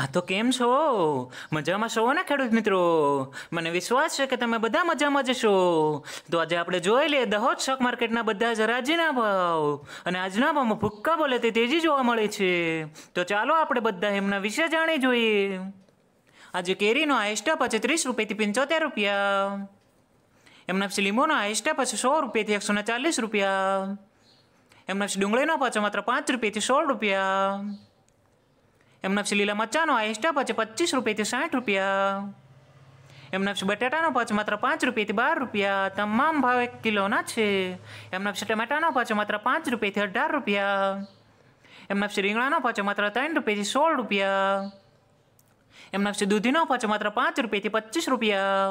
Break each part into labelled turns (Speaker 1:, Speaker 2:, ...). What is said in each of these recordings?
Speaker 1: હા તો કેમ છો મજામાં છો ને ખેડૂત મિત્રો મને વિશ્વાસ છે કે તમે બધા મજામાં જશો તો આજે આપણે જોઈ લઈએ દહોજ શક માર્કેટના બધા જરાજીના ભાવ અને આજના ભાવમાં ભૂક્કા બોલે તે તેજી જોવા મળે છે તો ચાલો આપણે બધા એમના વિશે જાણી જોઈએ આજે કેરીનો આઈસ્ટપ હશે ત્રીસ રૂપિયાથી પંચોતેર રૂપિયા એમના પછી લીંબુનો આઈસ્ટપ છે સો રૂપિયાથી એકસો ચાલીસ રૂપિયા એમના પછી ડુંગળીનો પાછો માત્ર પાંચ રૂપિયાથી સોળ રૂપિયા એમનફસી લીલા મરચાંનો આ એક્સ્ટ્રા પચ પચીસ રૂપિયાથી સાઠ રૂપિયા એમનફસી બટાટાનો પચ માત્ર પાંચ રૂપિયાથી બાર રૂપિયા તમામ ભાવ એક કિલોના છે એમનફસી ટમેટાનો પચ માત્ર પાંચ રૂપિયાથી અઢાર રૂપિયા એમનફસી રીંગણાનો પચ માત્ર ત્રણ રૂપિયાથી સોળ રૂપિયા એમનફસી દૂધીનો પચ માત્ર પાંચ રૂપિયાથી પચીસ રૂપિયા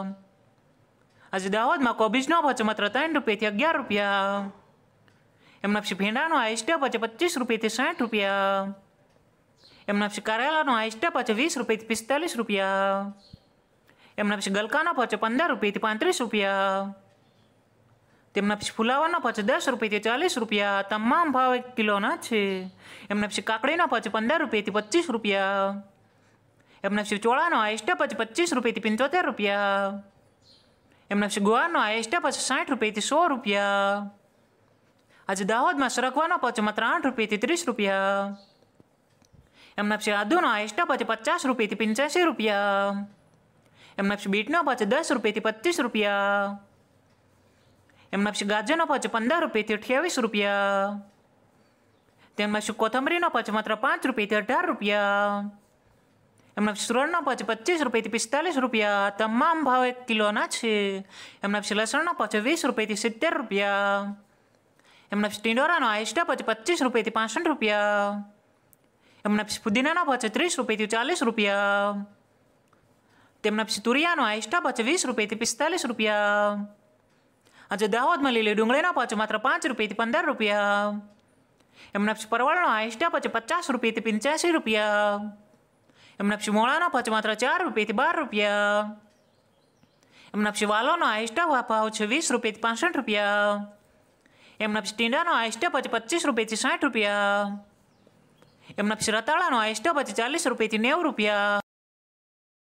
Speaker 1: આજે દાહોદમાં કોબીજનો પચ માત્ર ત્રણ રૂપિયાથી અગિયાર રૂપિયા એમના ભેંડાનો ભીંડાનો આઈસ્ટા પછી પચીસ રૂપિયાથી સાઠ રૂપિયા એમના પછી કરેલાનો આઈસ્ટા પાછો વીસ રૂપિયાથી પિસ્તાલીસ રૂપિયા એમના પછી ગલકાનો પાછો પંદર રૂપિયાથી પાંત્રીસ રૂપિયા તેમના પછી ફુલાવાનો પાછો દસ રૂપિયાથી ચાલીસ રૂપિયા તમામ ભાવ એક કિલોના છે એમના પછી કાકડીનો પાછો પંદર રૂપિયાથી પચીસ રૂપિયા એમના પછી ચોળાનો આઈસ્ટા પાછો પચીસ રૂપિયાથી પંચોતેર રૂપિયા એમના પછી ગોવાનો આઈસ્ટા પાછો સાઠ રૂપિયાથી સો રૂપિયા આજે દાહોદમાં સરગવાનો પાછો માત્ર આઠ રૂપિયાથી ત્રીસ રૂપિયા Έμναψε αντούνα αίστα από τη πατσάς ρουπιά. Έμναψε μπίτνα από τη δάς ρουπί 20 ρουπιά. Έμναψε γκάτζον από τη ρουπιά. Τέμναψε κοταμρίνα από ρουπιά. ρουπιά. Τα μάμ πάω એમના પછી પુદીનાના ભાવ છે ત્રીસ રૂપિયાથી ચાલીસ રૂપિયા તેમના પછી તુરિયાનો આઈસ્ટા ભાવ છે વીસ રૂપિયાથી પિસ્તાલીસ રૂપિયા આજે દાહોદમાં લીલી ડુંગળીના ભાવ છે માત્ર પાંચ રૂપિયાથી પંદર રૂપિયા એમના પછી પરવાળનો આઈસ્ટા ભાવ છે પચાસ રૂપિયાથી પંચ્યાસી રૂપિયા એમના પછી મોળાના ભાવ છે માત્ર ચાર રૂપિયાથી બાર રૂપિયા એમના પછી વાલોનો આઈસ્ટા ભાવ છે વીસ રૂપિયાથી પાસઠ રૂપિયા એમના પછી ટીંડાનો આઈસ્ટા ભાવ છે પચીસ રૂપિયાથી સાઠ રૂપિયા એમના પછી રતાળાનો આ સ્ટોપ છે ચાલીસ રૂપિયાથી નેવું રૂપિયા